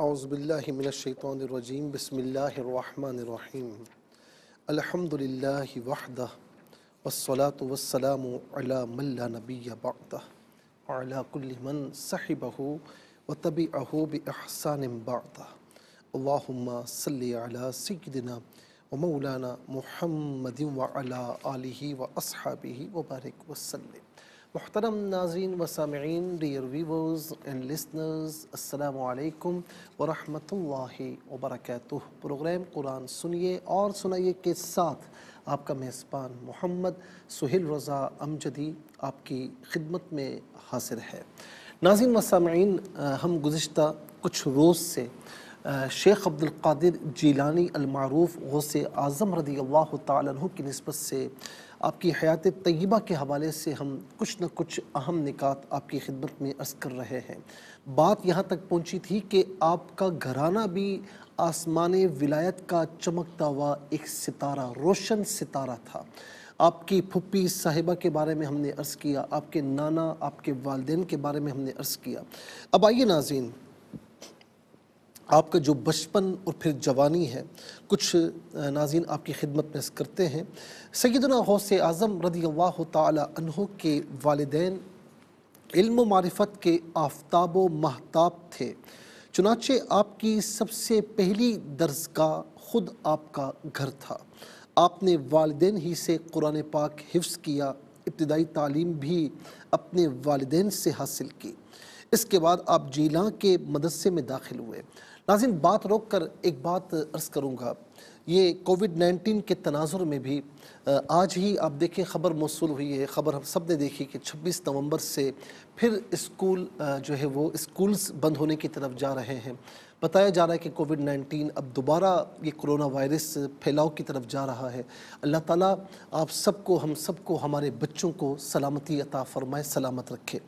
अज़बिल्लिमिनशैतरजीम बसमीम अल्हम्दुलिल्लाहि वहदा वस्सलातु वस्सलामु अला मल्ला नबिय्य बअदा व तबिअहु बि अहसान बअदा अल्लाहुम्मा सल्लि अला सय्यिदिना व मौलाना मुहम्मदिन व अला व अस्हाबिहि व बारिक मोहतरम नाजीन वसामीन डियर वीवर्स एंड लिसनर्स असलकम वरहमल वबरक प्रोग्राम कुरान सुनिए और सुनाइए के साथ आपका मेज़बान मोहम्मद सुहेल रज़ा अमजदी आपकी खिदमत में हासिर है नाजीन वसामीन हम गुज्त कुछ रोज़ से शेख अब्दुल्कर जीलानी अलमूफ़ गौस आज़म रजी अल्लाह तु की नस्बत से आपकी हयात तय्यबा के हवाले से हम कुछ न कुछ अहम निकात आपकी खिदमत में अर्ज़ कर रहे हैं बात यहाँ तक पहुँची थी कि आपका घराना भी आसमान विलायत का चमकता हुआ एक सितारा रोशन सितारा था आपकी फुप्पी साहिबा के बारे में हमने अर्ज़ किया आपके नाना आपके वालदेन के बारे में हमने अर्ज़ किया अब आइए नाजीन आपका जो बचपन और फिर जवानी है कुछ नाजीन आपकी खिदमत पेश करते हैं सैदना हौस आज़म रदी अल्लाह तहों के वालदेन इल्म के आफ्ताब महताब थे चुनाचे आपकी सबसे पहली दर्ज का ख़ुद आपका घर था आपने वालदेन ही से कुरान पाक हिफ्स किया इब्तदाई तालीम भी अपने वालदेन से हासिल की इसके बाद आप जीला के मदरसे में दाखिल हुए नाजिन बात रोक कर एक बात अर्ज़ करूँगा ये कोविड नाइन्टीन के तनाजुर में भी आज ही आप देखें ख़बर मौसू हुई है ख़बर हम सब ने देखी कि 26 नवंबर से फिर स्कूल जो है वो स्कूल्स बंद होने की तरफ जा रहे हैं बताया जा रहा है कि कोविड 19 अब दोबारा ये कोरोना वायरस फैलाव की तरफ जा रहा है अल्लाह ताला आप सबको हम सबको हमारे बच्चों को सलामती अता फरमाए सलामत रखे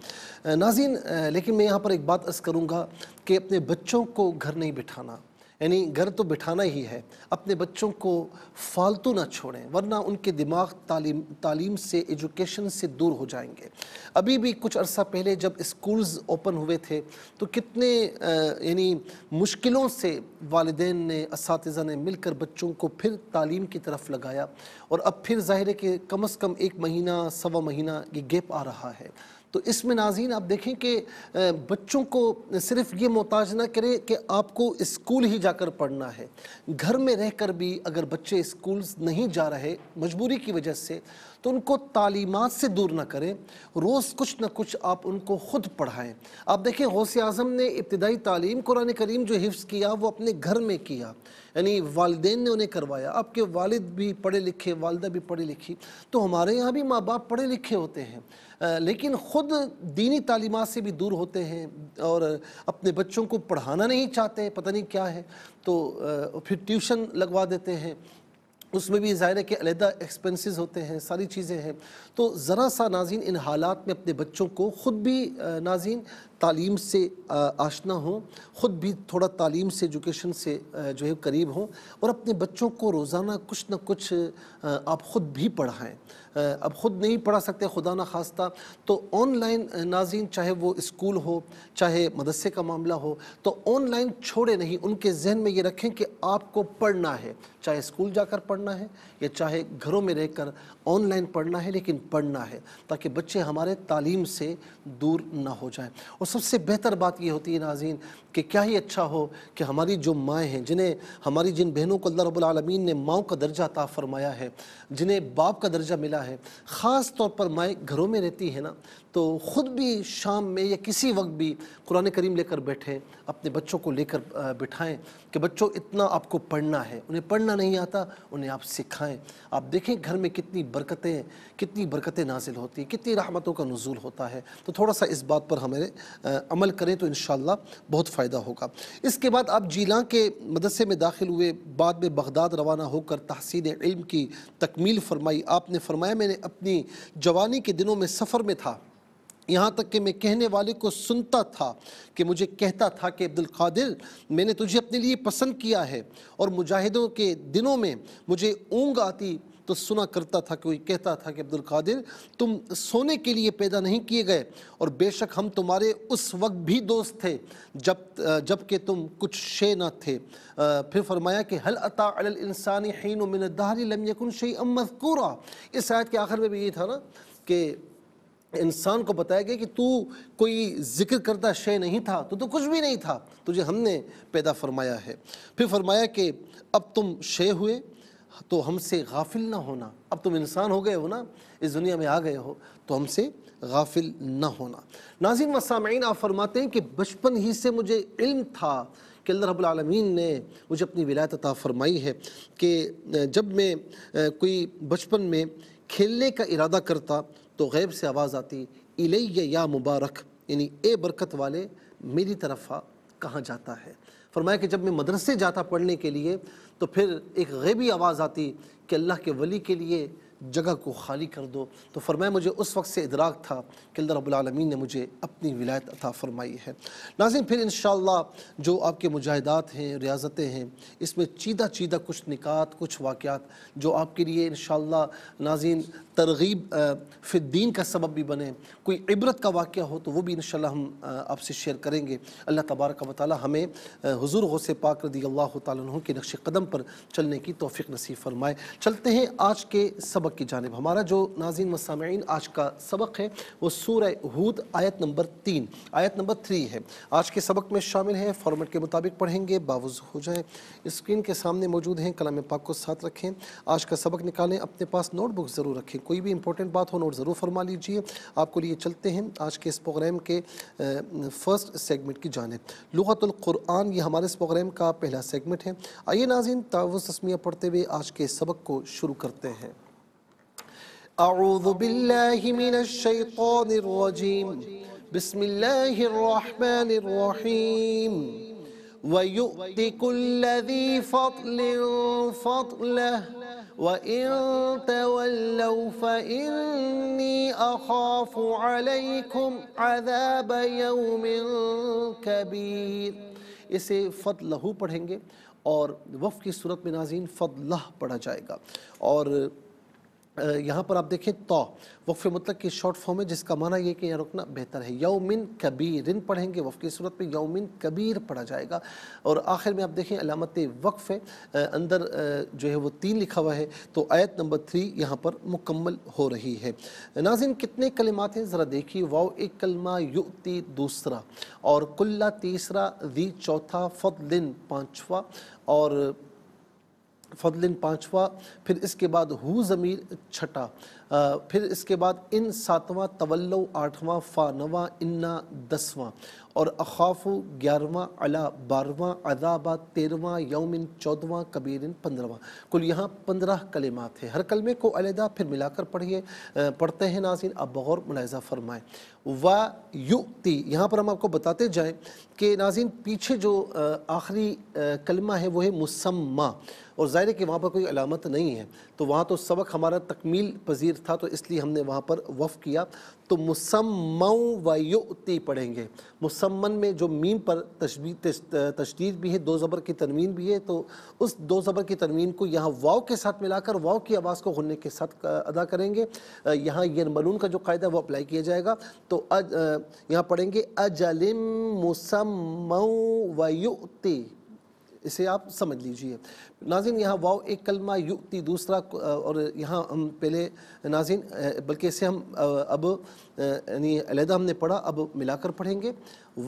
नाजीन लेकिन मैं यहाँ पर एक बात अर्ज़ करूँगा कि अपने बच्चों को घर नहीं बिठाना यानी घर तो बिठाना ही है अपने बच्चों को फालतू ना छोड़ें वरना उनके दिमाग तालीम तालीम से एजुकेशन से दूर हो जाएंगे अभी भी कुछ अरसा पहले जब स्कूल्स ओपन हुए थे तो कितने यानी मुश्किलों से वालदे ने इस ने मिलकर बच्चों को फिर तालीम की तरफ लगाया और अब फिर ज़ाहिर है कि कम अज़ कम एक महीना सवा महीना ये गैप आ रहा है तो इसमें नाजीन आप देखें कि बच्चों को सिर्फ ये मोहताज ना करें कि आपको स्कूल ही जाकर पढ़ना है घर में रह कर भी अगर बच्चे स्कूल नहीं जा रहे मजबूरी की वजह से तो उनको तालीमत से दूर ना करें रोज़ कुछ ना कुछ आप उनको ख़ुद पढ़ाएँ आप देखें गौसे अजम ने इब्तदाई तालीम कुरान करीम जो हिफ्स किया वो अपने घर में किया यानी वालदे ने उन्हें करवाया आपके वालिद भी पढ़े लिखे वालदा भी पढ़ी लिखी तो हमारे यहाँ भी माँ बाप पढ़े लिखे होते हैं आ, लेकिन ख़ुद दीनी तालीमत से भी दूर होते हैं और अपने बच्चों को पढ़ाना नहीं चाहते पता नहीं क्या है तो आ, फिर ट्यूशन लगवा देते हैं उसमें भी ज़ाहिर है कि अलहदा एक्सपेंसेस होते हैं सारी चीज़ें हैं तो ज़रा सा नाजीन इन हालात में अपने बच्चों को ख़ुद भी नाजीन तालीम से आशना हों ख़ुद भी थोड़ा तालीम से एजुकेशन से जो है करीब हों और अपने बच्चों को रोज़ाना कुछ ना कुछ आप ख़ुद भी पढ़ाएँ अब ख़ुद नहीं पढ़ा सकते खुदा ना खास्ता तो ऑनलाइन नाजीन चाहे वो स्कूल हो चाहे मदरसे का मामला हो तो ऑनलाइन छोड़े नहीं उनके जहन में ये रखें कि आपको पढ़ना है चाहे स्कूल जाकर पढ़ना है या चाहे घरों में रहकर ऑनलाइन पढ़ना है लेकिन पढ़ना है ताकि बच्चे हमारे तालीम से दूर ना हो जाएं और सबसे बेहतर बात यह होती है नाजीन कि क्या ही अच्छा हो कि हमारी जो माएँ हैं जिन्हें हमारी जिन बहनों को अल्लाह रब्बुल आलमीन ने माओ का दर्जा अता फरमाया है जिन्हें बाप का दर्जा मिला है ख़ास तौर पर माएँ घरों में रहती हैं ना तो ख़ुद भी शाम में या किसी वक्त भी कुरान करीम लेकर बैठें अपने बच्चों को लेकर बिठाएं कि बच्चों इतना आपको पढ़ना है उन्हें पढ़ना नहीं आता उन्हें आप सिखाएं आप देखें घर में कितनी बरकतें कितनी बरकतें नाजिल होती हैं कितनी रहमतों का नजूल होता है तो थोड़ा सा इस बात पर हमारे अमल करें तो इन बहुत फ़ायदा फ़ायदा होगा इसके बाद आप जीला के मदरसे में दाखिल हुए बाद में बगदाद रवाना होकर तहसीन इल्म की तकमील फरमाई आपने फरमाया मैंने अपनी जवानी के दिनों में सफ़र में था यहाँ तक कि मैं कहने वाले को सुनता था कि मुझे कहता था कि अब्दुल कादिर मैंने तुझे अपने लिए पसंद किया है और मुजाहिदों के दिनों में मुझे ऊँग आती तो सुना करता था कोई कहता था कि अब्दुल कादिर तुम सोने के लिए पैदा नहीं किए गए और बेशक हम तुम्हारे उस वक्त भी दोस्त थे जब जबकि तुम कुछ शे न थे फिर फरमाया कि हल अता इंसानी शे अमकूरा इस शायद के आखिर में भी ये था ना कि इंसान को बताया गया कि तू कोई जिक्र करता शे नहीं था तो तो कुछ भी नहीं था तुझे हमने पैदा फरमाया है फिर फरमाया कि अब तुम शे हुए तो हमसे गाफिल ना होना अब तुम इंसान हो गए हो ना इस दुनिया में आ गए हो तो हमसे गाफिल ना होना नाजिन व सामीन आप फरमाते हैं कि बचपन ही से मुझे इल्म था कि अल्लाह ने मुझे अपनी विलायत अता फरमाई है कि जब मैं कोई बचपन में खेलने का इरादा करता तो गैब से आवाज़ आती इलैया या मुबारक यानी ए बरकत वाले मेरी तरफ़ कहाँ जाता है फरमाया कि जब मैं मदरसे जाता पढ़ने के लिए तो फिर एक गैबी आवाज़ आती कि अल्लाह के वली के लिए जगह को खाली कर दो तो फरमाया मुझे उस वक्त से इदराक था कि अल्लाह रबालमीन ने मुझे अपनी विलायत अता फरमाई है नाजिन फिर इन जो आपके मुजाहिदात हैं रियाजतें हैं इसमें चीदा चीदा कुछ निकात कुछ वाक़ात जो आपके लिए इन नाजिन तरगीब फ़िद्दीन का सबब भी बने कोई इबरत का वाक़ हो तो वो भी इन हम आपसे शेयर करेंगे अल्लाह तबारक वाली हमें हजूर गौसे पाक रदी अल्लाह तु के नक्श कदम पर चलने की तोफ़ी नसीब फरमाए चलते हैं आज के सबक सबक की जानब हमारा जो नाजीन मसामीन आज का सबक है वो सूर हूद आयत नंबर तीन आयत नंबर थ्री है आज के सबक में शामिल है फॉर्मेट के मुताबिक पढ़ेंगे बावज हो जाए स्क्रीन के सामने मौजूद हैं कलाम पाक को साथ रखें आज का सबक निकालें अपने पास नोटबुक ज़रूर रखें कोई भी इंपॉर्टेंट बात हो नोट ज़रूर फरमा लीजिए आपको लिए चलते हैं आज के इस प्रोग्राम के फर्स्ट सेगमेंट की जानब लुहतुल्कुरान ये हमारे इस प्रोग्राम का पहला सेगमेंट है आइए नाजीन तावज़ तस्मिया पढ़ते हुए आज के सबक को शुरू करते हैं أعوذ بالله من الشيطان الرجيم بسم الله الرحمن الرحيم ويؤتي كل ذي فضل فضله وإن تولوا فإني أخاف عليكم عذاب يوم كبير इसे फदलहू पढ़ेंगे और वफ़ की सूरत में नाजीन फदलह पढ़ा जाएगा और यहाँ पर आप देखें तो वक्फ़ मतलब की शॉर्ट फॉर्म है जिसका माना यह कि यहाँ रुकना बेहतर है यौमिन कबीर इन पढ़ेंगे वफ़ की सूरत में यौमिन कबीर पढ़ा जाएगा और आखिर में आप देखें अलामत वक्फ़ है अंदर जो है वो तीन लिखा हुआ है तो आयत नंबर थ्री यहाँ पर मुकम्मल हो रही है नाजिन कितने कलमात हैं ज़रा देखिए वाओ एक कलमा ती दूसरा और कुल्ला तीसरा दी चौथा फतलिन पाँचवा और फदलिन पाँचवा फिर इसके बाद हु ज़मीर छठा फिर इसके बाद इन सातवां तवल्लो आठवां फ़ानवा इन्ना दसवां और अखाफ़ ग्यारहवा अला बारवा अदाबा तेरहवा यौमिन चौदवा कबीरिन पंद्रहवा कुल यहाँ पंद्रह कलिमात है हर कलमे को अलहदा फिर मिलाकर पढ़िए पढ़ते हैं नाजिन अब बौर मुलायजा फरमाएँ व युक्ति यहाँ पर हम आपको बताते जाएँ कि नाजिन पीछे जो आखिरी कलमा है वो है मुसम्मा और ज़ाहिर है कि वहाँ पर कोई अलामत नहीं है तो वहाँ तो सबक हमारा तकमील पजीर था तो इसलिए हमने वहाँ पर वफ़ किया तो मुसम्मा व युक्ति पढ़ेंगे मुसम मुसमन में जो मीम पर तशबी तशदीद भी है दो ज़बर की तरमीन भी है तो उस दो ज़बर की तरमीन को यहाँ वाव के साथ मिलाकर वाव की आवाज़ को होने के साथ अदा करेंगे यहाँ यन मलून का जो कायदा है वो अप्लाई किया जाएगा तो अज यहाँ पढ़ेंगे अजलिम मुसम वयुति इसे आप समझ लीजिए नाजिन यहाँ वाव एक कलमा युक्ति दूसरा और यहाँ हम पहले नाजिन बल्कि इसे हम अब यानी अलहदा हमने पढ़ा अब मिलाकर पढ़ेंगे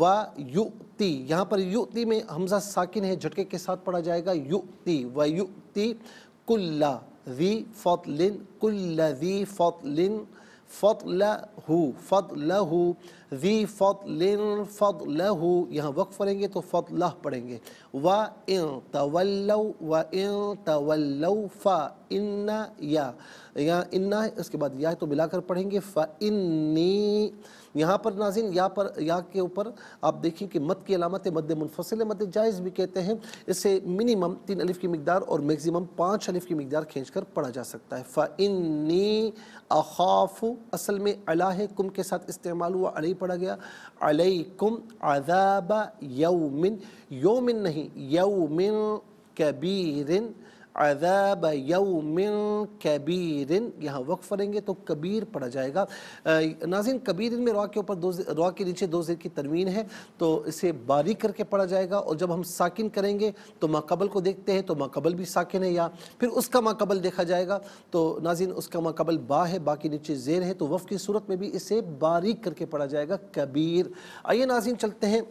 वा युक्ति यहाँ पर युक्ति में हमजा साकिन है झटके के साथ पढ़ा जाएगा युक्ति व युक्ति कुल्ला वी फौतलिन कुल्ला वी फौतलिन फ़तलहु फ़तलहु दी फ़तलिन फ़तलहु यहाँ वक्फ पढ़ेंगे तो फ़तलह पढ़ेंगे व इन तवल्लव व इन तवल्लव फ़ा इन्ना या यहाँ इन्ना इसके बाद या तो मिलाकर पढ़ेंगे फ़ इन्नी यहाँ पर नाजिन या पर या के ऊपर आप देखें कि मत की अलामत मद मुनफसल मद जायज़ भी कहते हैं इसे मिनिमम तीन अलिफ की मकदार और मैगजिम पाँच अलिफ की मकदार खींच कर पढ़ा जा सकता है फ़िनी अखाफ असल में अलाह कुम के साथ इस्तेमाल हुआ अलई पढ़ा गया कुम अदाबा यौमिन यौमिन नहीं यौमिन कबीरिन अदाब यौमिन कबीर यहाँ वक्फ करेंगे तो कबीर पढ़ा जाएगा नाजिन कबीर में रॉ के ऊपर दो रॉ के नीचे दो जेर की तरवीन है तो इसे बारीक करके पढ़ा जाएगा और जब हम साकिन करेंगे तो माकबल को देखते हैं तो माकबल भी साकिन है या फिर उसका माकबल देखा जाएगा तो नाजिन उसका माकबल बा है बाकी नीचे जेर है तो वफ़ की सूरत में भी इसे बारीक करके पढ़ा जाएगा कबीर आइए नाजिन चलते हैं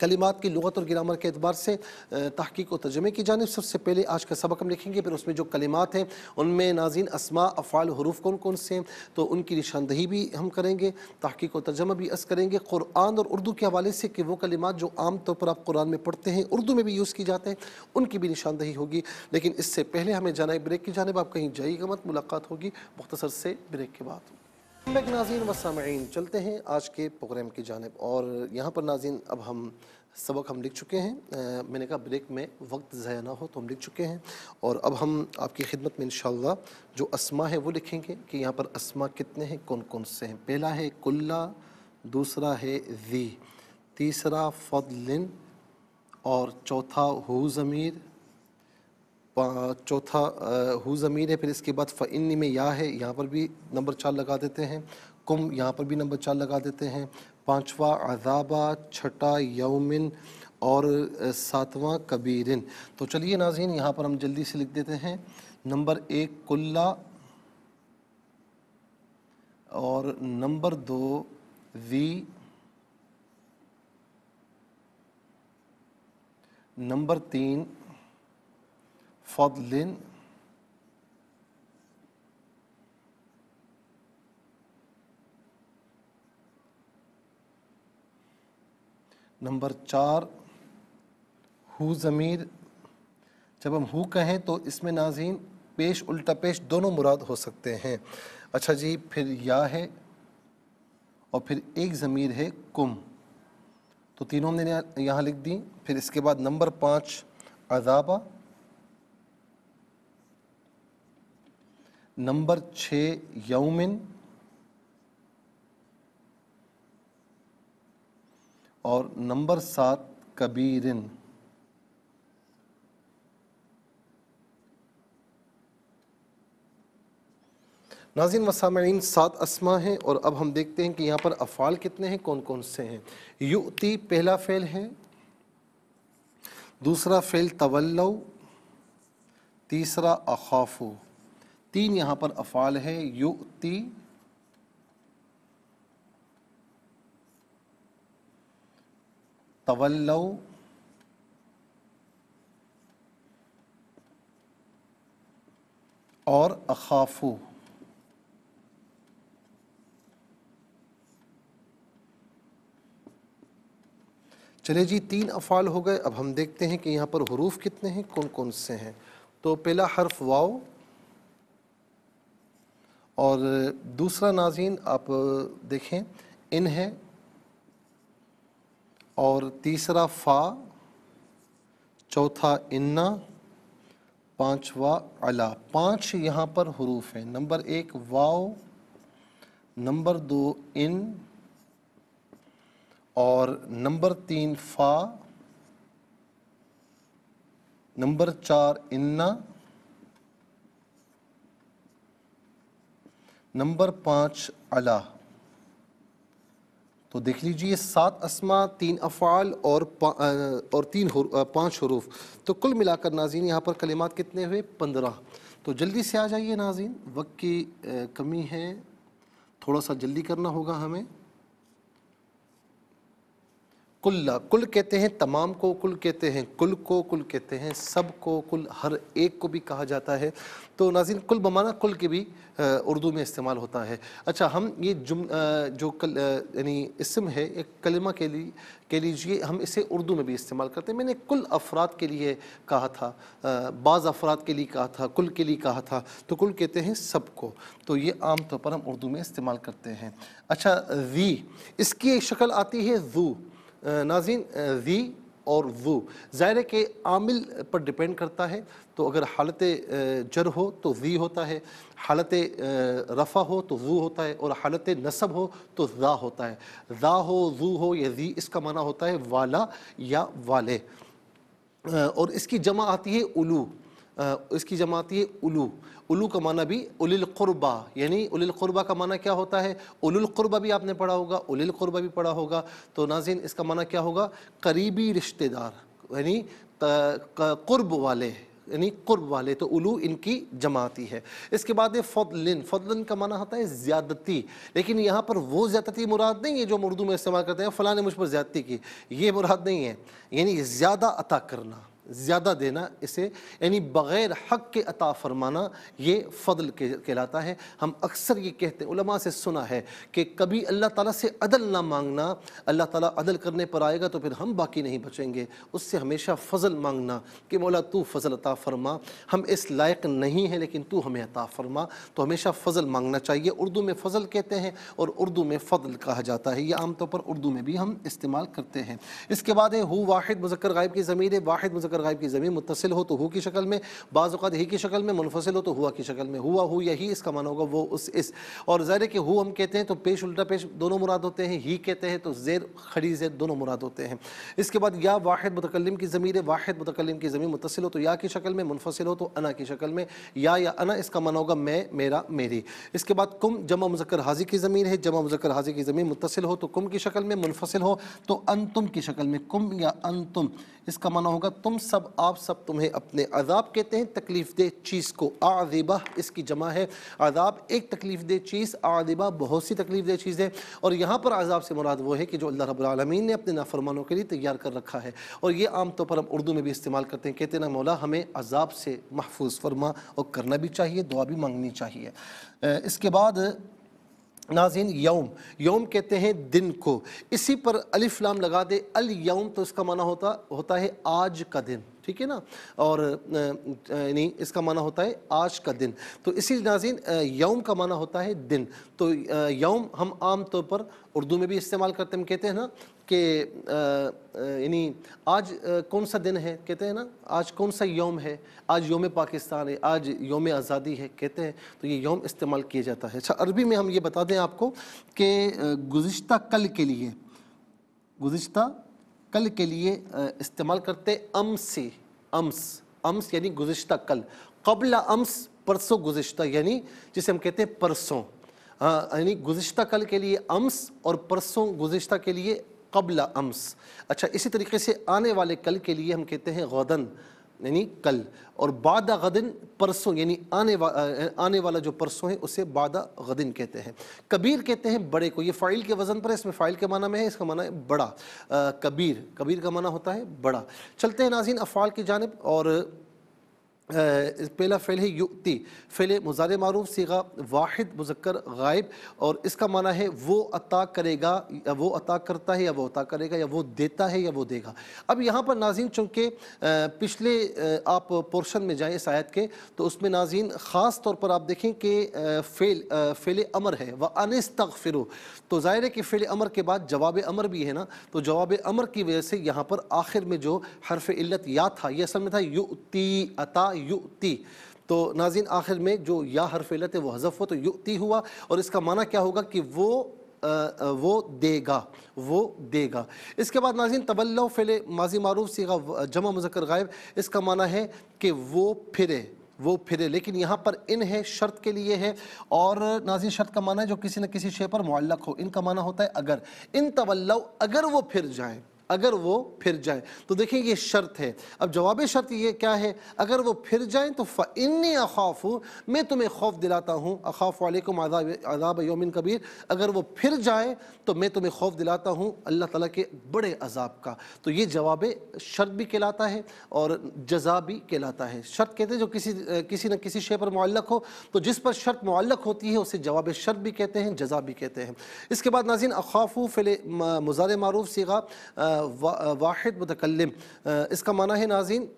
कलिमात की लगत और ग्रामर के अतबार से तहकीक व तर्जमे की जानब सबसे पहले आज का सबक हम लिखेंगे फिर उसमें जो कलिमात हैं उनमें नाजीन असमा अफ़ाल हरूफ कौन कौन से हैं तो उनकी निशानदही भी हम करेंगे तहकीक व तर्जमा भी अस करेंगे कुरान और उर्दू के हवाले से कि वो कलिमात जो आम तौर पर आप कुरान में पढ़ते हैं उर्दू में भी यूज़ की जाते हैं उनकी भी निशानदही होगी लेकिन इससे पहले हमें जाना है ब्रेक की जानब आप कहीं जाइएगा मत मुलाकात होगी मुख्तसर से ब्रेक के बाद नाजीन व सामीन चलते हैं आज के प्रोग्राम की जानब और यहाँ पर नाजीन अब हम सबक हम लिख चुके हैं आ, मैंने कहा ब्रेक में वक्त ज़ाया ना हो तो हम लिख चुके हैं और अब हम आपकी खिदमत में इन जो असमा है वो लिखेंगे कि यहाँ पर आसमा कितने हैं कौन कौन से हैं पहला है कुल्ला दूसरा है दी तीसरा फदलिन और चौथा हु ज़मीर चौथा हु ज़मीर है फिर इसके बाद फ़िन्नी में या है यहाँ पर भी नंबर चार लगा देते हैं कुम यहाँ पर भी नंबर चार लगा देते हैं पाँचवा अजाबा छठा यौमिन और सातवां कबीरन तो चलिए नाजीन यहाँ पर हम जल्दी से लिख देते हैं नंबर एक कुल्ला और नंबर दो वी नंबर तीन فضل नंबर चार हु ज़मीर जब हम हु कहें तो इसमें नाजीन पेश उल्टा पेश दोनों मुराद हो सकते हैं अच्छा जी फिर या है और फिर एक ज़मीर है कुम तो तीनों ने यहाँ लिख दी फिर इसके बाद नंबर पाँच अजाबा नंबर छः यौमिन और नंबर सात कबीरिन नाजिन वसामीन सात असमा हैं और अब हम देखते हैं कि यहाँ पर अफ़ाल कितने हैं कौन कौन से हैं युति पहला फ़ेल है दूसरा फ़ेल तवल्लव तीसरा अखाफू तीन यहां पर अफाल है युक्ति तवल्लो और अखाफू चले जी तीन अफ़ाल हो गए अब हम देखते हैं कि यहां पर हरूफ कितने हैं कौन कौन से हैं तो पहला हर्फ वाओ और दूसरा नाजीन आप देखें इन है और तीसरा फ़ा चौथा इन्ना पांचवा अला पांच यहाँ पर हरूफ हैं नंबर एक वाओ नंबर दो इन और नंबर तीन फ़ा नंबर चार इन्ना नंबर पाँच अला तो देख लीजिए सात असमा तीन अफ़ाल और पा, और तीन पाँच हरूफ तो कुल मिलाकर नाजीन यहाँ पर कलिमात कितने हुए पंद्रह तो जल्दी से आ जाइए नाजीन वक्त की कमी है थोड़ा सा जल्दी करना होगा हमें कुल्ला कुल कहते हैं तमाम को कुल कहते हैं कुल को कुल कहते हैं सब को कुल हर एक को भी कहा जाता है तो नाजिन कुल बमाना कुल के भी उर्दू में इस्तेमाल होता है अच्छा हम ये जुम जो कल यानी इसम है एक कलमा के लिए के लीजिए हम इसे उर्दू में भी इस्तेमाल करते हैं मैंने कुल अफराद के लिए कहा था बाज़ अफराद के लिए कहा था कुल के लिए कहा था तो कुल कहते हैं सबको तो ये आम तौर पर हम उर्दू में इस्तेमाल करते हैं अच्छा वी इसकी एक शक्ल आती है जू नाजीन वी और वो ज़ाहिर के आमिल पर डिपेंड करता है तो अगर हालत जर हो तो वी होता है हालत रफ़ा हो तो वू होता है और हालत नसब हो तो ज़ा होता है ज़ा हो जू हो या जी इसका माना होता है वाला या वाले और इसकी जमा आती है उलू इसकी जमाती है उलू उलू का माना भी उलुलक़ुरबा यानी उलुलक़ुरबा का माना क्या होता है उलुलक़ुरबा भी आपने पढ़ा होगा उलुलक़ुरबा भी पढ़ा होगा तो नाजिन इसका माना क्या होगा करीबी रिश्तेदार यानी कुर्ब वाले यानी कुर्ब वाले तो उलू इनकी जमाती है इसके बाद है फदलिन फदलिन का माना होता है ज़्यादती लेकिन यहाँ पर वो ज़्यादती मुराद नहीं है जो उर्दू में इस्तेमाल करते हैं फ़लाने मुझ पर ज़्यादती की ये मुराद नहीं है यानी ज़्यादा अता करना ज़्यादा देना इसे यानी बग़ैर हक के अता फरमाना ये फ़दल के कहलाता है हम अक्सर ये कहते हैं उलमा से सुना है कि कभी अल्लाह ताला से अदल ना मांगना अल्लाह ताला अदल करने पर आएगा तो फिर हम बाकी नहीं बचेंगे उससे हमेशा फ़ज़ल मांगना कि मौला तू फ़ज़ल अता फरमा हम इस लायक नहीं हैं लेकिन तू हमें अता फरमा तो हमेशा फ़ज़ल मांगना चाहिए उर्दू में फ़ज़ल कहते हैं और उर्दू में फ़दल कहा जाता है ये आमतौर पर उर्दू में भी हम इस्तेमाल करते हैं इसके बाद है हु वाहिद मुजक्र गायब की ज़मीर वाहिद मुजक्र अगर गायब की ज़मीन मुतसिल हो तो हु की शक्ल में बाज़ात ही की शक्ल में मुनफसिल हो तो हुआ की शक्ल में हुआ हु यही इसका मन होगा वो उस इस और ज़ैर के हु हम कहते हैं तो पेश उल्टा पेश दोनों मुराद होते हैं ही कहते हैं तो जेर खड़ी जेर दोनों मुराद होते हैं इसके बाद या वाहिद मतकलम की ज़मीर वाहिद मतकलम की ज़मीन मुतसिल हो तो या की शक्ल में मुनफसिल हो तो अना की शक्ल में या या अना इसका मन होगा मैं मेरा मेरी इसके बाद कुम जमा मुजक्र हाजी की ज़मीर है जमा मुजक्र हाजी की ज़मीन मुतसिल हो तो कुम की शक्ल में मुनफसिल हो तो अन तुम की शक्ल में कुम या अन तुम इसका माना होगा तुम सब आप सब तुम्हें अपने अजाब कहते हैं तकलीफ दे चीज़ को आदिबा इसकी जमा है अजाब एक तकलीफ दे चीज़ आदिबा बहुत सी तकलीफ दे चीज़ है और यहाँ पर अजाब से मुराद वो है कि जो अल्लाह रबालमीन ने अपने नाफरमानों के लिए तैयार कर रखा है और ये आमतौर पर हम उर्दू में भी इस्तेमाल करते हैं कहते ना मौला हमें अजाब से महफूज फरमा और करना भी चाहिए दुआ भी मांगनी चाहिए इसके बाद नाजिन यौम यौम कहते हैं दिन को इसी पर अलिफ लाम लगा दे अल यौम तो इसका माना होता होता है आज का दिन ठीक है ना और यानी इसका माना होता है आज का दिन तो इसी नाजिन यौम का माना होता है दिन तो यौम हम आम तौर तो पर उर्दू में भी इस्तेमाल करते हम कहते हैं ना कि यानी आज कौन सा दिन है कहते हैं ना आज कौन सा योम है आज योम पाकिस्तान है आज योम आज़ादी है कहते हैं तो ये योम इस्तेमाल किया जाता है अच्छा अरबी में हम ये बता दें आपको कि गुज्त कल के लिए गुज्त कल के लिए इस्तेमाल करते अम से अम्स अम्स यानी गुज्त कल कबल अम्स परसों गुज्त यानी जिसे हम कहते हैं परसों यानी गुज्त कल के लिए अम्स और परसों गुज्त के लिए कबल अम्स अच्छा इसी तरीके से आने वाले कल के लिए हम कहते हैं गदन यानी कल और बाद गदिन परसों यानी आने वा, आने वाला जो परसों है उसे बाद गदिन कहते हैं कबीर कहते हैं बड़े को ये फ़ाइल के वज़न पर है इसमें फ़ाइल के माना में है इसका माना है बड़ा आ, कबीर कबीर का माना होता है बड़ा चलते हैं नाजीन अफ़ाल की जानब और पहला फ़ैल है युक्ति फ़ैल मुजार मरूफ सीगा वाहिद मुजक्र गायब और इसका माना है वो अता करेगा या वो अता करता है या वो अता करेगा या वो देता है या वो देगा अब यहाँ पर नाजीन चूँकि पिछले आप पोर्शन में जाएँ शायद के तो उसमें नाजीन ख़ास तौर पर आप देखें कि फ़ेल फ़ेल अमर है व अनस्तक फिर तो ज़ाहिर है कि फ़ेल अमर के बाद जवाब अमर भी है ना तो जवाब अमर की वजह से यहाँ पर आखिर में जो हरफ इल्लत या था यह असल में था युक्ति अता युति तो नाजिन आखिर में जो या हरफेलत है वो हजफ हो तो युति हुआ और इसका माना क्या होगा कि वो आ, वो देगा वो देगा इसके बाद नाजिन तबल फेले माजी मारूफ सीगा जमा मुजक्र गायब इसका माना है कि वो फिरे वो फिरे लेकिन यहाँ पर इन है शर्त के लिए है और नाजिन शर्त का माना है जो किसी न किसी शे पर मुल्लक हो इनका माना होता है अगर इन तवल्लो अगर वो फिर जाएँ अगर वो फिर जाए तो देखें ये शर्त है अब जवाब शर्त ये क्या है अगर वो फिर जाए तो फ़िन अखाफ मैं तुम्हें खौफ दिलाता हूँ अखाफ वालेकुम आदाब अदाब योमिन कबीर अगर वो फिर जाए तो मैं तुम्हें खौफ दिलाता हूँ अल्लाह ताला के बड़े अजाब का तो ये जवाब शर्त भी कहलाता है और जजा भी कहलाता है शर्त कहते हैं जो किसी किसी न किसी शे पर मुल्लक हो तो जिस पर शर्त मुल्लक होती है उसे जवाब शर्त भी कहते हैं जजा भी कहते हैं इसके बाद नाजिन अखाफ़ फिले मज़ार मरूफ सीगा वाहिद मुतकलम इसका माना है नाजीन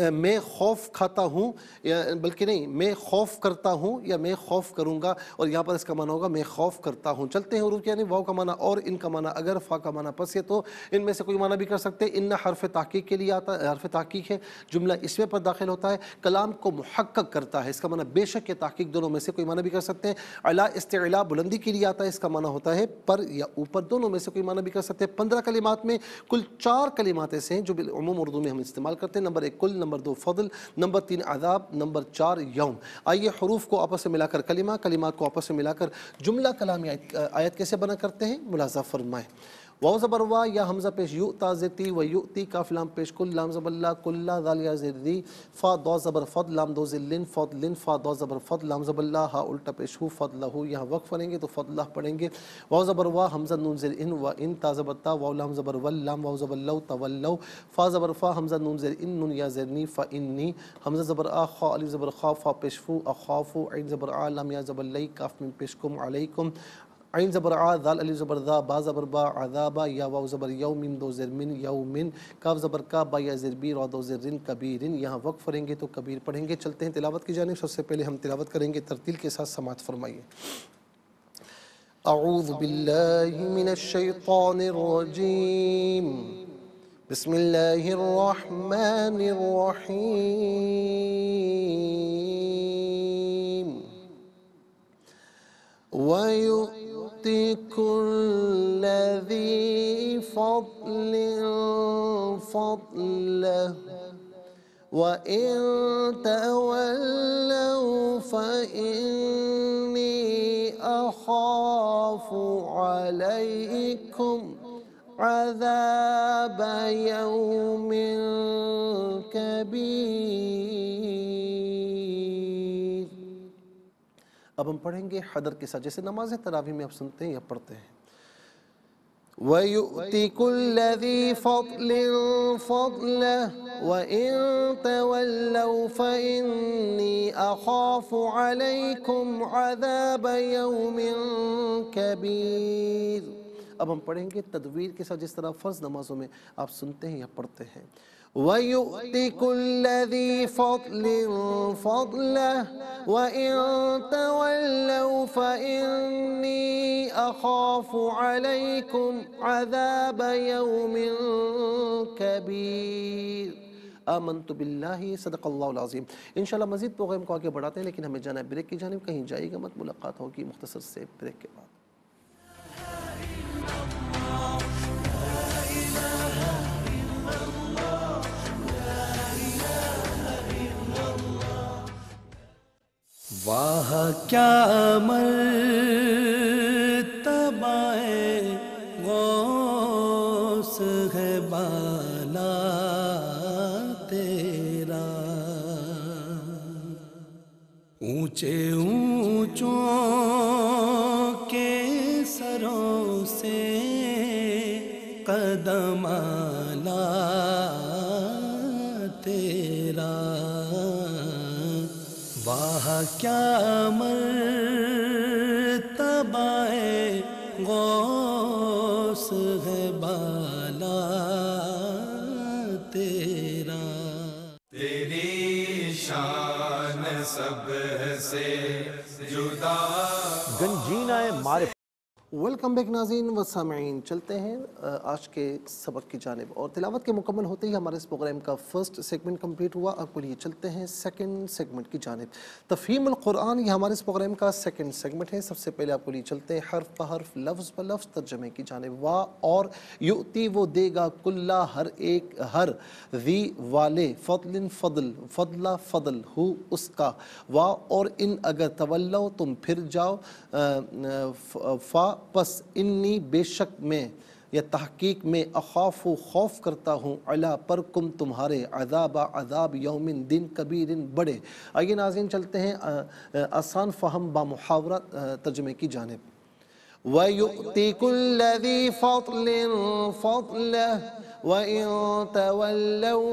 मैं खौफ खाता हूँ या बल्कि नहीं मैं खौफ करता हूँ या मैं खौफ करूँगा और यहाँ पर इसका माना होगा मैं खौफ करता हूँ चलते हैं उर्फ यानी वाव का माना और इनका माना अगर फा का माना पस है तो इनमें से कोई माना भी कर सकते हैं इन हरफ तहकीक के लिए आता है हरफ तहकीक है जुमला इसमें पर दाखिल होता है कलाम को महक्क करता है इसका माना बेशक या तहकीक दोनों में से कोई माना भी कर सकते हैं अला इस्तेला बुलंदी के लिए आता है इसका माना होता है पर या ऊपर दोनों में से कोई माना भी कर सकते हैं पंद्रह कलिमात में कुल चार कलिमात ऐसे हैं जो बिलूम उर्दू में हम इस्तेमाल करते हैं नंबर एक कुल नंबर दो फजल नंबर तीन आदाब नंबर चार यौम आइए हरूफ को आपस में मिलाकर कलिमा कलिमात को आपस में मिलाकर जुमला कलामी आयत कैसे बना करते हैं मुलाजा फरमाएँ वाउ ज़बर वा या हमज़ा पेश यू ताज़ती व ती युती काफिलाम पेश कुल लाम ज़बल्ला कुल्ला दालिया जिदी फ़ा दो ज़बर फत लाम दो ज़िल्लिन फत लिन फ़ा दो ज़बर फत लाम ज़बल्ला हा उल्टा पेश हु फ़द लहू यहाँ वक्फ पढ़ेंगे तो फत लह पढ़ेंगे वाउ ज़बर वा हमज़ा नून ज़िल इन व इन ताज़बत्ता वाउ लाम ज़बर वल लाम वाउ ज़बल्लौ तवल्लौ फ़ा ज़बर फ़ा हमज़ा नून ज़िल इन नून या नी फ़ा इन नी हमज़ा ज़बर आ खा अली ज़बर खा फ़ा पेश फू अखाफ़ू इन ज़बर आ लाम या ज़बल्लई काफ़ मिन पेश कुम अलैकुम आइन ज़बर आल अली ज़बर दा बा ज़बर बा आदाबा या वा ज़बर यौमिन दो ज़रमिन यौमिन काब ज़बर का बा या ज़रबीर और दो ज़र्रिन कबीरिन यहाँ वक़ पढ़ेंगे तो कबीर पढ़ेंगे चलते हैं तिलावत की जानब सबसे पहले हम तिलावत करेंगे तरतील के साथ समात फरमाइए أعوذ بالله من الشيطان الرجيم بسم الله الرحمن الرحيم ويؤمن يؤتي كل ذي فضل فضله وإن تولوا فإني أخاف عليكم عذاب يوم كبير अब हम पढ़ेंगे हदर के साथ जैसे नमाज तरावी में आप सुनते हैं या पढ़ते हैं ويؤتي كل ذي فضل فضله وإن تولوا فإني أخاف عليكم عذاب يوم كبير अब हम पढ़ेंगे तदवीर के साथ जिस तरह फ़र्ज नमाजों में आप सुनते हैं या पढ़ते हैं ويؤتي كل ذي فضل فضله وإن تولوا فإني أخاف عليكم عذاب يوم كبير आमन तो बिल्लाही सदक़ल्लाज़ीम इन शाला मज़ीद प्रोग्राम को आगे बढ़ाते हैं लेकिन हमें जाना ब्रेक की जानब कहीं जाइएगा मत मुलाकात होगी मुख्तर से ब्रेक के बाद वाह क्या तबाए गौस है बाला तेरा ऊंचे ऊंचे क्या मरतबाए गौस है बाला तेरा तेरी शान सब से जुदा गंजीना है मारे वेलकम बैक नाजीन व सामीन चलते हैं आज के सबक की जानब और तिलावत के मुकम्मल होते ही हमारे इस प्रोग्राम का फर्स्ट सेगमेंट कम्प्लीट हुआ अब बोलिए चलते हैं सेकेंड सेगमेंट की जानब तफहीम ये हमारे इस प्रोग्राम का सेकेंड सेगमेंट है सबसे पहले आपको लिए चलते हैं हर्फ बर्फ लफ्ज़ ब लफ्ज़ तर्जमे की जानब वाह और युति वो देगा कुल्ला हर एक हर वी वाले फदलिन फदल फदला फदल हो उसका वाह और इन अगर तवल्लो तुम फिर जाओ फा पस इन्नी बेशक में या तहकीक में अखाफ खौफ करता हूँ अला पर कुम तुम्हारे अदाब अदाब यौमिन दिन कबीर बड़े आइए नाजिन चलते हैं आसान फ़हम बामहावरा तर्जमे की जानब وإن تولوا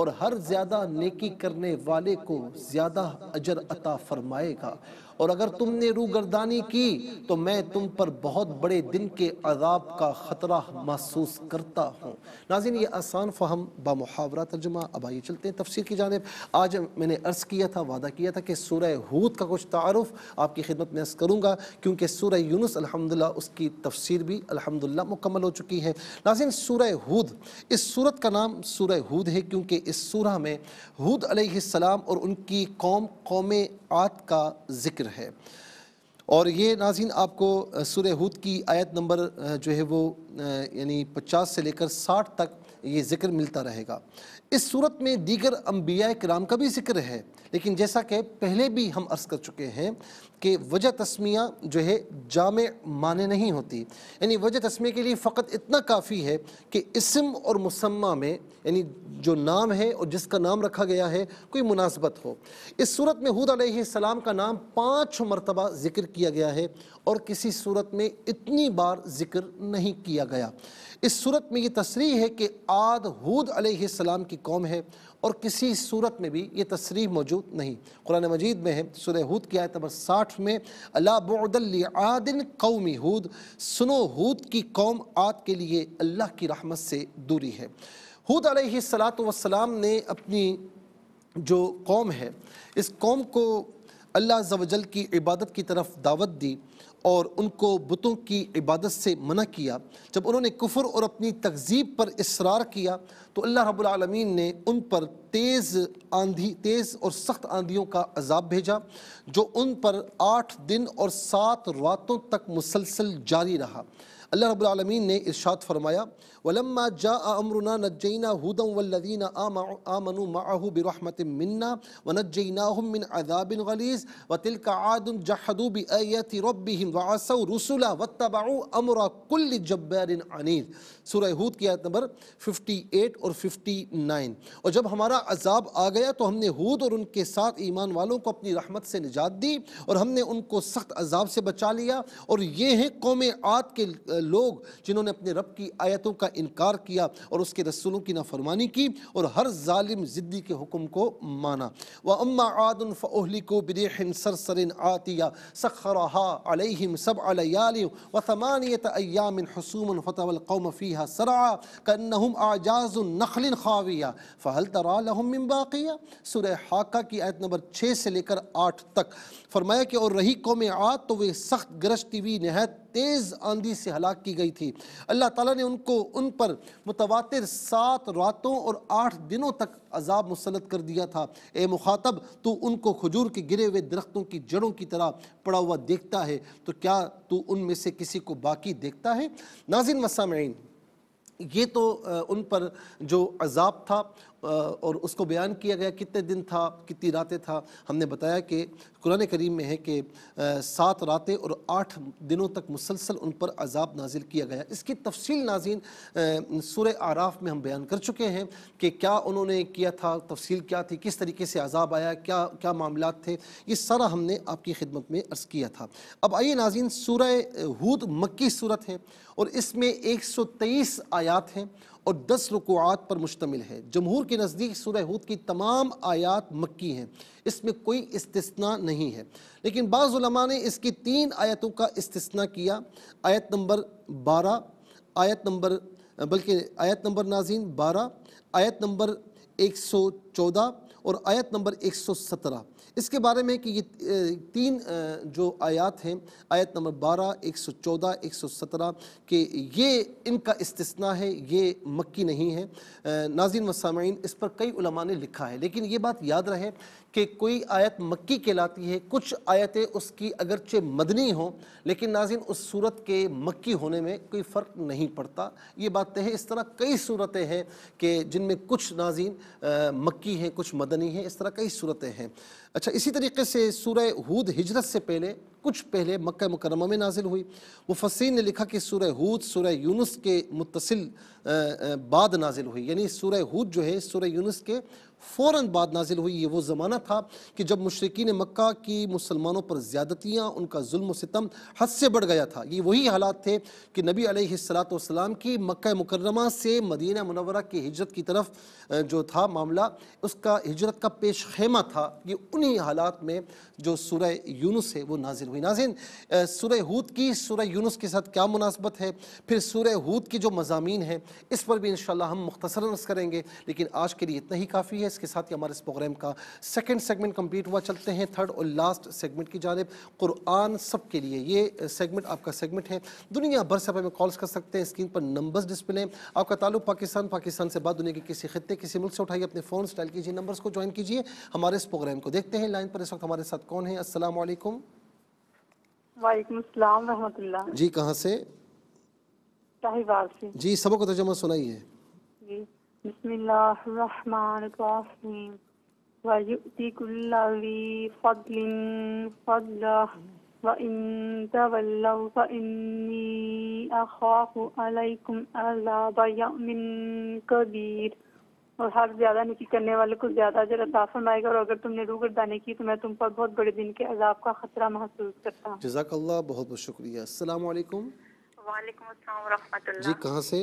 और हर ज्यादा नेकी करने वाले को ज्यादा अजर अता फरमाएगा और अगर तुमने रूगरदानी की तो मैं तुम पर बहुत बड़े दिन के अजाब का ख़तरा महसूस करता हूँ नाजिन ये आसान फ़हम बामुहावरा तर्जुमा अब आइए चलते हैं तफसर की जानब आज मैंने अर्ज़ किया था वादा किया था कि सूरह हूद का कुछ तारफ़ आपकी खिदमत में अर्ज़ करूँगा क्योंकि सूरह यूनुस अलहमदिल्ला उसकी तफसीर भी अलहमदिल्ला मुकम्मल हो चुकी है नाजिन सूरह हूद इस सूरत का नाम सूरह हूद है क्योंकि इस सूरह में हूद अलैहिस्सलाम और उनकी कौम कौम आत का जिक्र जिक्र है और ये नाजिन आपको सुर हूद की आयत नंबर जो है वो यानी पचास से लेकर साठ तक ये जिक्र मिलता रहेगा इस सूरत में दीगर अम्बिया कराम का भी जिक्र है लेकिन जैसा कि पहले भी हम अर्ज़ कर चुके हैं कि वजह तस्मिया जो है जाम माने नहीं होती यानी वजह तस्मे के लिए फ़कत इतना काफ़ी है कि इसम और मुसम्मा में यानी जो नाम है और जिसका नाम रखा गया है कोई मुनासबत हो इस सूरत में हूद सलाम का नाम पाँच मरतबा ज़िक्र किया गया है और किसी सूरत में इतनी बार ज़िक्र नहीं किया गया इस सूरत में ये तस्री है कि आद हूद अलैहिस्सलाम की कौम है और किसी सूरत में भी ये तस्री मौजूद नहीं कुरान मजीद में है सुर हूद की आयत नंबर साठ में अला अल्लाह आदिन कौमी हूद सुनो हूद की कौम आद के लिए अल्लाह की रहमत से दूरी है हूद सलात वसलाम ने अपनी जो कौम है इस कौम को अल्लाह जवजल की इबादत की तरफ दावत दी और उनको बुतों की इबादत से मना किया जब उन्होंने कुफर और अपनी तकजीब पर इसरार किया तो अल्लाह रब्बुल रबालमीन ने उन पर तेज़ आंधी तेज़ और सख्त आंधियों का अजाब भेजा जो उन पर आठ दिन और सात रातों तक मुसलसल जारी रहा अल्लाह रबालमीन ने इर्शाद फरमाया वलम्मा जा अमरुना नजैना हुदम वल्लिन आमनु माहू बिरहमत मन्ना व नजैना मिन अदाबिन गलीस व तिल का आदम जहदू बति रबिम वासौ रसुला व तबाऊ अमर कुल जब्बारिन अनिल सूर हूद की आयत नंबर 58 और 59 और जब हमारा अजाब आ गया तो हमने हूद और उनके साथ ईमान वालों को अपनी रहमत से निजात दी और हमने उनको सख्त अजाब से बचा लिया और ये हैं कौम आद के लोग जिन्होंने अपने रब की आयतों का इनकार किया और उसके रसूलों की नाफरमानी की और हर ालिम ज़िद्दी के हुक्म को माना व अम्मा आदन फ़ोहली को बिरहन सरसरिन आतिया सखरहा अलहम सब अलियाल व तमानियत अयामिन हसूमन फ़तवल कौम फ़ीहा सरा कन्नहम आजाज नखल खाविया फ़हल तरहम बाक़िया सुर हाका की आयत नंबर छः से लेकर आठ तक फरमाया कि और रही कौम आत तो वे सख्त गरजती हुई नहायत तेज़ आंधी से हलाक की गई थी अल्लाह ताला ने उनको उन पर मुतवातिर सात रातों और आठ दिनों तक अजाब मुसलत कर दिया था ए मुखातब तो उनको खजूर के गिरे हुए दरख्तों की जड़ों की तरह पड़ा हुआ देखता है तो क्या तू उनमें से किसी को बाकी देखता है नाजिन मसामीन ये तो उन पर जो अजाब था और उसको बयान किया गया कितने दिन था कितनी रातें था हमने बताया कि कुरान करीम में है कि सात रातें और आठ दिनों तक मुसलसल उन पर अजाब नाजिल किया गया इसकी तफसील नाजीन सुर आराफ में हम बयान कर चुके हैं कि क्या उन्होंने किया था तफसील क्या थी किस तरीके से अजाब आया क्या क्या मामला थे ये सारा हमने आपकी खिदमत में अर्ज़ किया था अब आइए नाजीन सूर्य हूद मक्की सूरत है और इसमें एक सौ तेईस आयात हैं और दस रुकुआत पर मुश्तमिल है जमहूर के नज़दीक सूर्य हूद की तमाम आयात मक्की हैं इसमें कोई इस्तना नहीं नहीं है लेकिन बाज़ा ने इसकी तीन आयतों का इस्तना किया आयत नंबर बारह आयत नंबर बल्कि आयत नंबर नाजीन बारह आयत नंबर एक सौ चौदह और आयत नंबर एक सौ सत्रह इसके बारे में कि ये तीन जो आयत हैं आयत नंबर बारह एक सौ चौदह एक सौ सत्रह कि ये इनका इस्तना है ये मक्की नहीं है नाजिन वसामीन इस पर कई उलमा ने लिखा है लेकिन ये बात याद रहे कि कोई आयत मक्की कहलाती है कुछ आयतें उसकी अगरचे मदनी हों लेकिन नाजिन उस सूरत के मक्की होने में कोई फ़र्क नहीं पड़ता ये बात हैं इस तरह कई सूरतें हैं कि जिनमें कुछ नाजिन मक्की हैं कुछ मदनी हैं इस तरह कई सूरतें हैं अच्छा इसी तरीके से सूर हूद हिजरत से पहले कुछ पहले मक् मुकरमा में नाजिल हुई मुफसिन ने लिखा कि सूर हूद सूरह यूनुस के मुतसिल बाद नाजिल हुई यानी सूर हूद जो है सूरह यूनुस के फ़ौर बाद नाजिल हुई ये वो ज़माना था कि जब मशरकिन मक्का की मुसलमानों पर ज़्यादतियाँ उनका जुल्म सितम हद से बढ़ गया था ये वही हालात थे कि नबी आसलातम की मक् मुकरमा से मदीना मनवरा की हिजरत की तरफ जो था मामला उसका हिजरत का पेश खेमा था ये उन्हीं हालात में जो सूर्य यूनुस है वो नाजिल हुई नाजिन सुरह हूद की सूर्य यूनुस के साथ क्या मुनासबत है फिर सूर्य हूद की जो मजामी हैं इस पर भी इन हम मुख्तसर करेंगे लेकिन आज के लिए इतना ही काफ़ी है एक्सप्रेस के साथ ही हमारे इस प्रोग्राम का सेकेंड सेगमेंट कम्प्लीट हुआ चलते हैं थर्ड और लास्ट सेगमेंट की जानब कुरान सब के लिए ये सेगमेंट आपका सेगमेंट है दुनिया भर से आप हमें कॉल्स कर सकते हैं स्क्रीन पर नंबर्स डिस्प्ले हैं आपका ताल्लुक पाकिस्तान पाकिस्तान से बात दुनिया के किसी खत्े किसी मुल्क से उठाइए अपने फ़ोन स्टाइल कीजिए नंबर्स को ज्वाइन कीजिए हमारे इस प्रोग्राम को देखते हैं लाइन पर इस वक्त हमारे साथ कौन है असल वालेकुम अस्सलाम जी कहाँ से जी सबको को तर्जमा सुनाइए जी कबीर और हर ज़्यादा निकी करने वाले को ज़्यादा जरा अता फरमाएगा और अगर तुमने रू गर्दानी की तो मैं तुम पर बहुत बड़े दिन के अजाब का ख़तरा महसूस करता हूँ बहुत बहुत शुक्रिया असलकुम जी कहाँ से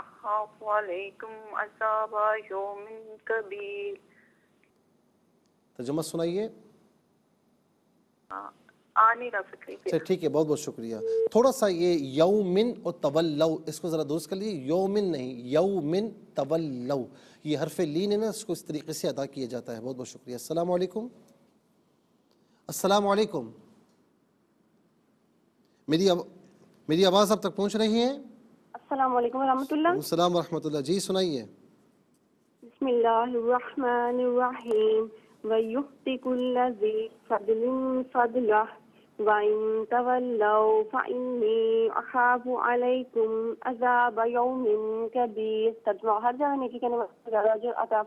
أخاف عليكم عذاب يوم كبير सुनाइए अच्छा, ठीक है बहुत बहुत शुक्रिया थोड़ा सा ये यौमिन और तवल्लव इसको ज़रा दुरुस्त कर लीजिए यौमिन नहीं यौमिन तवल्लव ये हरफ लीन है ना इसको इस तरीके से अदा किया जाता है बहुत बहुत शुक्रिया अस्सलाम वालेकुम अस्सलाम वालेकुम मेरी अब मेरी आवाज़ अब तक पहुंच रही है अस्सलाम वालेकुम जी सुनाइए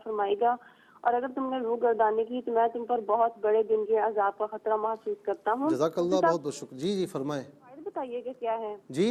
फरमाएगा और अगर तुमने रूह गर्दाने की तो मैं तुम पर बहुत बड़े दिन के अजाब का खतरा महसूस करता हूँ जजाकल्ला बहुत जी जी फरमाए बताइए क्या है जी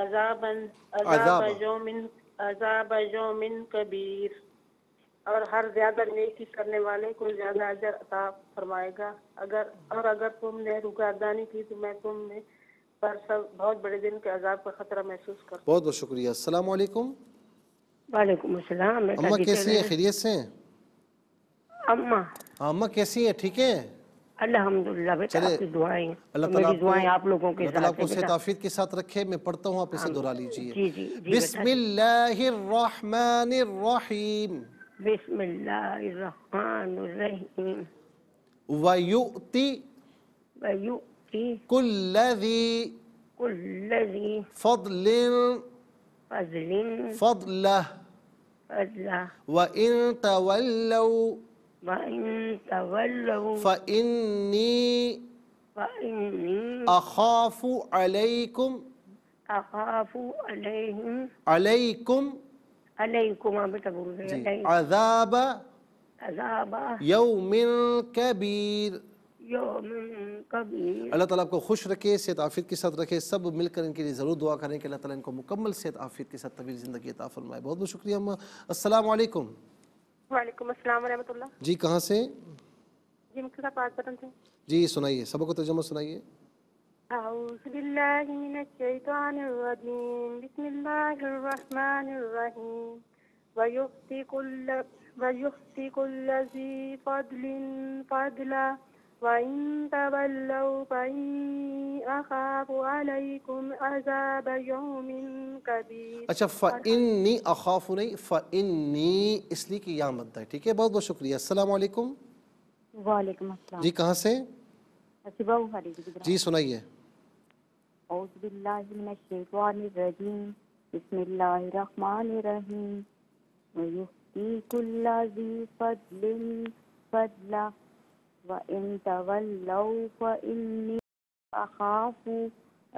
अजाबन अजाब अजाब कबीर और हर ज्यादा नेकी करने वाले को ज्यादा अजर अता फरमाएगा अगर और अगर तुमने रुकादानी की तो मैं तुम में पर सब बहुत बड़े दिन के अजाब का खतरा महसूस कर बहुत बहुत शुक्रिया असला वालेकुम अम्मा कैसी है खैरियत से अम्मा अम्मा कैसी है ठीक है الحمدللہ دعائیں اللہ تعالیٰ آپ کو صحت آفیت کے ساتھ رکھے میں پڑھتا ہوں آپ اسے دورا لیجئے بسم اللہ الرحمن الرحیم بسم اللہ الرحمن الرحیم ویؤتی ویؤتی کل ذی کل ذی فضل فضل فضلہ فضلہ وَإِن تَوَلَّوْا فإن تولوا فإني فإني أخاف عليكم أخاف عليهم عليكم عليكم عذاب عذاب يوم كبير يوم كبير اللہ تعالیٰ آپ کو خوش رکھے صحت آفیت کے ساتھ رکھے سب مل کر ان کے لئے ضرور دعا کریں کہ اللہ تعالیٰ ان کو مکمل صحت آفیت کے ساتھ طویل زندگی عطا فرمائے بہت بہت شکریہ السلام علیکم जी कहाँ से जी जी सुनाइए सबको तर्जुमा सुनाइए أعوذ بالله من الشيطان الرجيم بسم الله الرحمن الرحيم ويؤتي كل ويؤتي كل ذي فضل فضله وإن تولوا فإني أخاف عليكم عذاب يوم कबीर अच्छा फ़इन्नी अखाफ नहीं फ़इन्नी इसलिए कि यहाँ बनता है ठीक है बहुत बहुत शुक्रिया अस्सलाम वालेकुम वालेकुम अस्सलाम जी कहाँ से जी सुनाइए बिस्मिल्लाहिर्रहमानिर्रहीम وإن تولوا فإني أخاف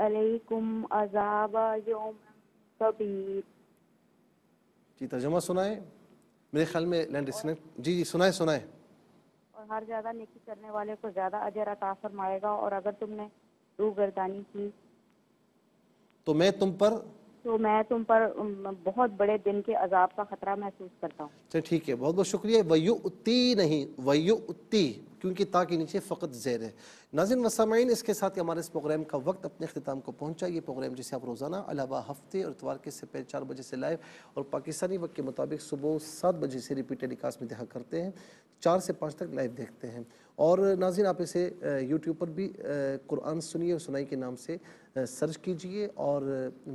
अलैकुम अजाब यौम कबीर जी तर्जुमा सुनाए मेरे ख्याल में लैंड जी जी सुनाए सुनाए और हर ज़्यादा नेकी करने वाले को ज़्यादा अजर अता फरमाएगा और अगर तुमने रूगर्दानी की तो मैं तुम पर तो मैं तुम पर बहुत बड़े दिन के अजाब का खतरा महसूस करता हूँ चलिए ठीक है बहुत बहुत शुक्रिया वयु उत्ती नहीं वयु उत्ती क्योंकि ता के नीचे फ़कत जैर है नाजिन वसामीन इसके साथ हमारे इस प्रोग्राम का वक्त अपने अख्ताम को पहुँचा ये प्रोग्राम जिसे आप रोज़ाना अलावा हफ्ते और इतवार के से चार बजे से लाइव और पाकिस्तानी वक्त के मुताबिक सुबह सात बजे से रिपीट टेलीकास्ट में देखा करते हैं चार से पाँच तक लाइव देखते हैं और नाजिन आप इसे यूट्यूब पर भी कुरान सुनिए और सुनाई के नाम से सर्च कीजिए और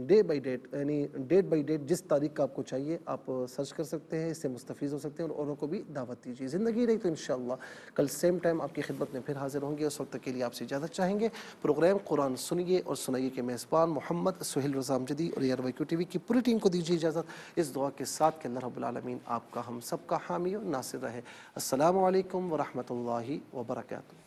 डे बाई डेट यानी डेट बाई डेट जिस तारीख का आपको चाहिए आप सर्च कर सकते हैं इससे मुस्तफ़ हो सकते हैं और औरों को भी दावत दीजिए ज़िंदगी रही तो इन कल सेम टाइम आपकी खिदमत में फिर हाजिर होंगे उस वक्त के लिए आपसे इजाज़त चाहेंगे प्रोग्राम कुरान सुनिए और सुनाइए के मेज़बान मोहम्मद सुहेल रजाम जदी और एयर वाई टी वी की पूरी टीम को दीजिए इजाज़त इस दुआ के साथ के अल्लाह रबालमीन आपका हम सब का हामी और नासिर रहे असलकम वरहमल वर्का